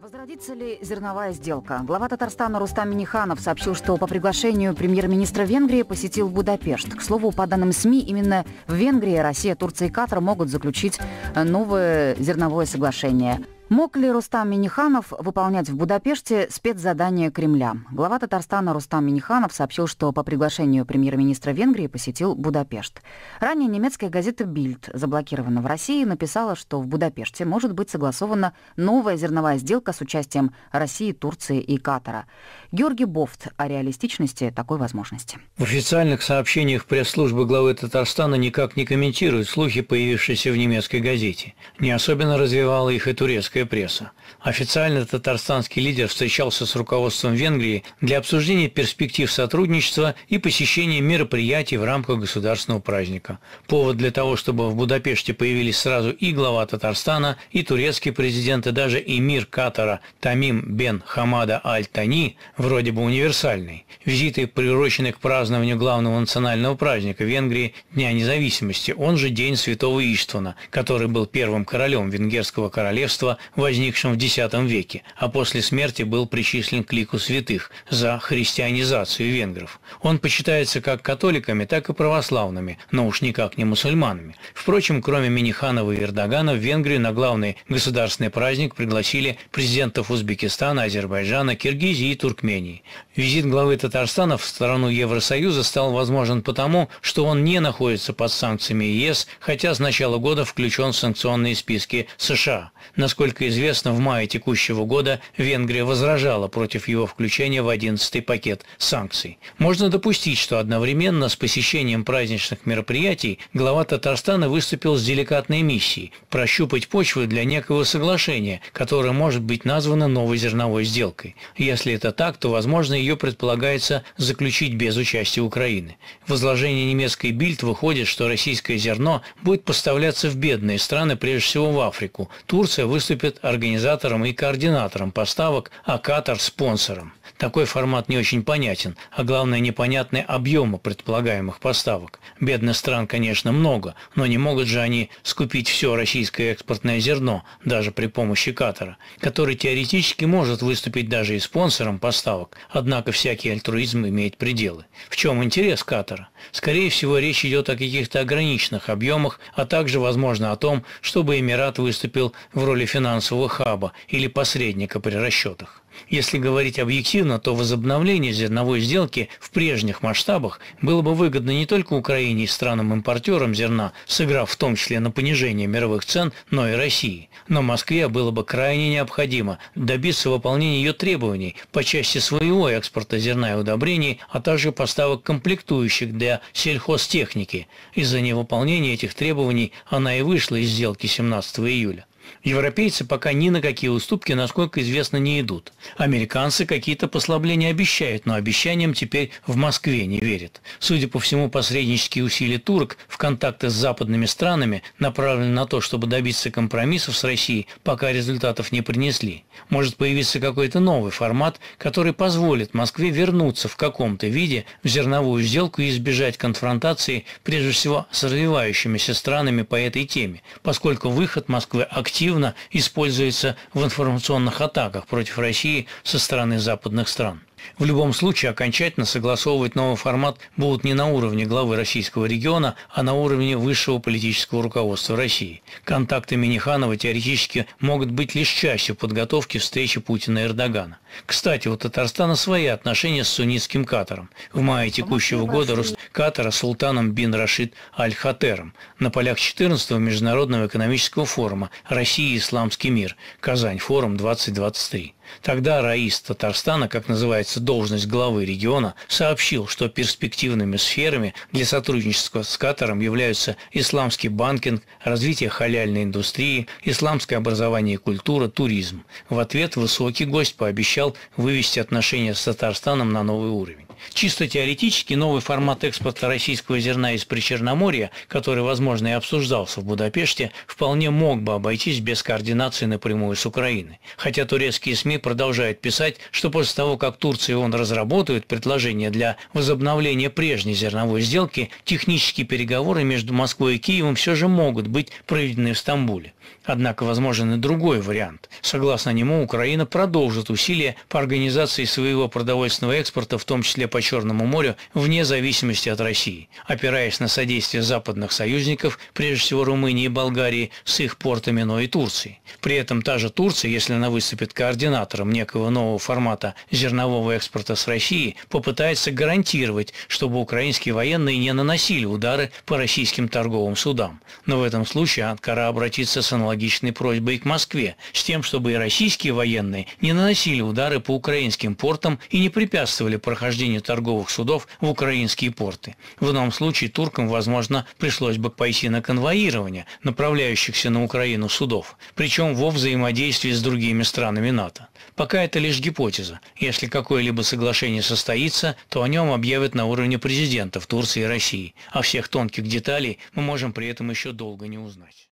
Возродится ли зерновая сделка? Глава Татарстана Рустам Миниханов сообщил, что по приглашению премьер-министра Венгрии посетил Будапешт. К слову, по данным СМИ, именно в Венгрии Россия, Турция и Катар могут заключить новое зерновое соглашение. Мог ли Рустам Миниханов выполнять в Будапеште спецзадание Кремля? Глава Татарстана Рустам Миниханов сообщил, что по приглашению премьер-министра Венгрии посетил Будапешт. Ранее немецкая газета «Бильд», заблокирована в России, написала, что в Будапеште может быть согласована новая зерновая сделка с участием России, Турции и Катара. Георгий Бофт о реалистичности такой возможности. В официальных сообщениях пресс-службы главы Татарстана никак не комментируют слухи, появившиеся в немецкой газете. Не особенно развивала их и турецкая венгерская пресса. Официально татарстанский лидер встречался с руководством Венгрии для обсуждения перспектив сотрудничества и посещения мероприятий в рамках государственного праздника. Повод для того, чтобы в Будапеште появились сразу и глава Татарстана, и турецкий президент, и даже эмир Катара Тамим бен Хамада Аль-Тани вроде бы универсальный. Визиты приурочены к празднованию главного национального праздника Венгрии Дня независимости, он же День Святого Иштвана, который был первым королем Венгерского королевства возникшем в X веке, а после смерти был причислен к лику святых за христианизацию венгров. Он почитается как католиками, так и православными, но уж никак не мусульманами. Впрочем, кроме Миниханова и Эрдогана, в Венгрию на главный государственный праздник пригласили президентов Узбекистана, Азербайджана, Киргизии и Туркмении. Визит главы Татарстана в страну Евросоюза стал возможен потому, что он не находится под санкциями ЕС, хотя с начала года включен в санкционные списки США. Насколько Насколько известно, в мае текущего года Венгрия возражала против его включения в 11-й пакет санкций. Можно допустить, что одновременно с посещением праздничных мероприятий глава Татарстана выступил с деликатной миссией – прощупать почву для некого соглашения, которое может быть названо новой зерновой сделкой. Если это так, то, возможно, ее предполагается заключить без участия Украины. В изложении немецкой Бильд выходит, что российское зерно будет поставляться в бедные страны, прежде всего в Африку. Турция выступит служит организатором и координатором поставок, а Катар – спонсором. Такой формат не очень понятен, а главное непонятны объемы предполагаемых поставок. Бедных стран, конечно, много, но не могут же они скупить все российское экспортное зерно, даже при помощи Катара, который теоретически может выступить даже и спонсором поставок, однако всякий альтруизм имеет пределы. В чем интерес Катара? Скорее всего, речь идет о каких-то ограниченных объемах, а также, возможно, о том, чтобы Эмират выступил в роли финансового хаба или посредника при расчетах. Если говорить объективно, то возобновление зерновой сделки в прежних масштабах было бы выгодно не только Украине и странам-импортерам зерна, сыграв в том числе на понижение мировых цен, но и России. Но Москве было бы крайне необходимо добиться выполнения ее требований по части своего экспорта зерна и удобрений, а также поставок комплектующих для сельхозтехники. Из-за невыполнения этих требований она и вышла из сделки 17 июля. Европейцы пока ни на какие уступки, насколько известно, не идут. Американцы какие-то послабления обещают, но обещаниям теперь в Москве не верят. Судя по всему, посреднические усилия турок в контакты с западными странами направлены на то, чтобы добиться компромиссов с Россией, пока результатов не принесли. Может появиться какой-то новый формат, который позволит Москве вернуться в каком-то виде в зерновую сделку и избежать конфронтации, прежде всего, с развивающимися странами по этой теме, поскольку выход Москвы активно активно используется в информационных атаках против России со стороны западных стран. В любом случае, окончательно согласовывать новый формат будут не на уровне главы российского региона, а на уровне высшего политического руководства России. Контакты Миниханова теоретически могут быть лишь частью подготовки встречи Путина и Эрдогана. Кстати, у Татарстана свои отношения с суннитским Катаром. В мае текущего года Рус Катара султаном бин Рашид Аль-Хатером на полях 14-го Международного экономического форума «Россия и исламский мир. Казань. Форум 2023». Тогда Раис Татарстана, как называется должность главы региона, сообщил, что перспективными сферами для сотрудничества с Катаром являются исламский банкинг, развитие халяльной индустрии, исламское образование и культура, туризм. В ответ высокий гость пообещал вывести отношения с Татарстаном на новый уровень. Чисто теоретически новый формат экспорта российского зерна из Причерноморья, который, возможно, и обсуждался в Будапеште, вполне мог бы обойтись без координации напрямую с Украиной. Хотя турецкие СМИ продолжают писать, что после того, как Турция и он разработают предложение для возобновления прежней зерновой сделки, технические переговоры между Москвой и Киевом все же могут быть проведены в Стамбуле. Однако возможен и другой вариант. Согласно нему, Украина продолжит усилия по организации своего продовольственного экспорта, в том числе по Черному морю вне зависимости от России, опираясь на содействие западных союзников, прежде всего Румынии и Болгарии, с их портами, но и Турции. При этом та же Турция, если она выступит координатором некого нового формата зернового экспорта с России, попытается гарантировать, чтобы украинские военные не наносили удары по российским торговым судам. Но в этом случае Анкара обратится с аналогичной просьбой и к Москве, с тем, чтобы и российские военные не наносили удары по украинским портам и не препятствовали прохождению введения торговых судов в украинские порты. В ином случае туркам, возможно, пришлось бы пойти на конвоирование направляющихся на Украину судов, причем во взаимодействии с другими странами НАТО. Пока это лишь гипотеза. Если какое-либо соглашение состоится, то о нем объявят на уровне президентов Турции и России, а всех тонких деталей мы можем при этом еще долго не узнать.